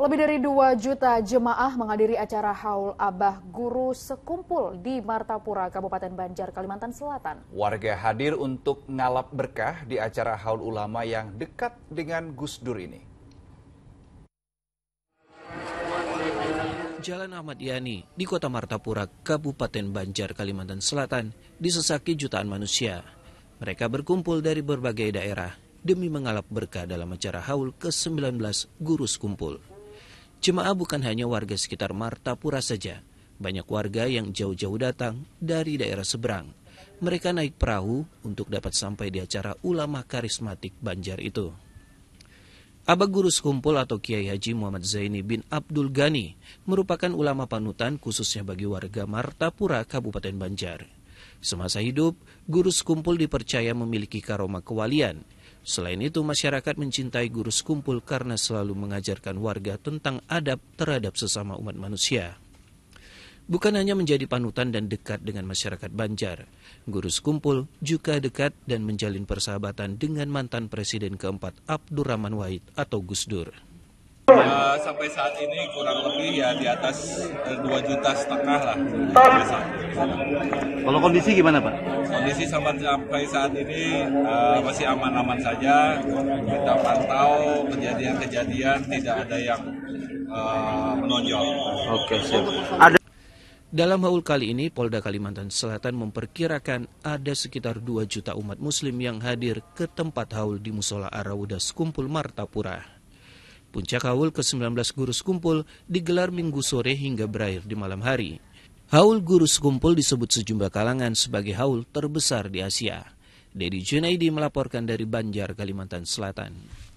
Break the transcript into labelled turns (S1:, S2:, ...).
S1: Lebih dari 2 juta jemaah menghadiri acara Haul Abah Guru Sekumpul di Martapura, Kabupaten Banjar, Kalimantan Selatan. Warga hadir untuk ngalap berkah di acara Haul Ulama yang dekat dengan Gus Dur ini.
S2: Jalan Ahmad Yani di kota Martapura, Kabupaten Banjar, Kalimantan Selatan disesaki jutaan manusia. Mereka berkumpul dari berbagai daerah demi mengalap berkah dalam acara haul ke-19 guru sekumpul. Jemaah bukan hanya warga sekitar Martapura saja. Banyak warga yang jauh-jauh datang dari daerah seberang. Mereka naik perahu untuk dapat sampai di acara ulama karismatik Banjar itu. Aba Guru Sekumpul atau Kiai Haji Muhammad Zaini bin Abdul Ghani merupakan ulama panutan khususnya bagi warga Martapura, Kabupaten Banjar. Semasa hidup, Guru Sekumpul dipercaya memiliki karoma kewalian – Selain itu, masyarakat mencintai guru sekumpul karena selalu mengajarkan warga tentang adab terhadap sesama umat manusia. Bukan hanya menjadi panutan dan dekat dengan masyarakat Banjar, guru sekumpul juga dekat dan menjalin persahabatan dengan mantan presiden keempat Abdurrahman Wahid atau Gus Dur.
S3: Uh, sampai saat ini kurang lebih ya di atas eh, dua juta setengah lah. Kalau kondisi gimana Pak? Kondisi sampai, sampai saat ini uh, masih aman-aman saja. Kita pantau kejadian-kejadian tidak ada yang uh, menonjol. Oke, siap. Ada
S2: dalam haul kali ini, Polda Kalimantan Selatan memperkirakan ada sekitar 2 juta umat muslim yang hadir ke tempat haul di Musola Arawuda Skumpul Martapura. Puncak haul ke-19 guru kumpul digelar minggu sore hingga berakhir di malam hari. Haul guru sekumpul disebut sejumlah kalangan sebagai haul terbesar di Asia. Dedi Junaidi melaporkan dari Banjar, Kalimantan Selatan.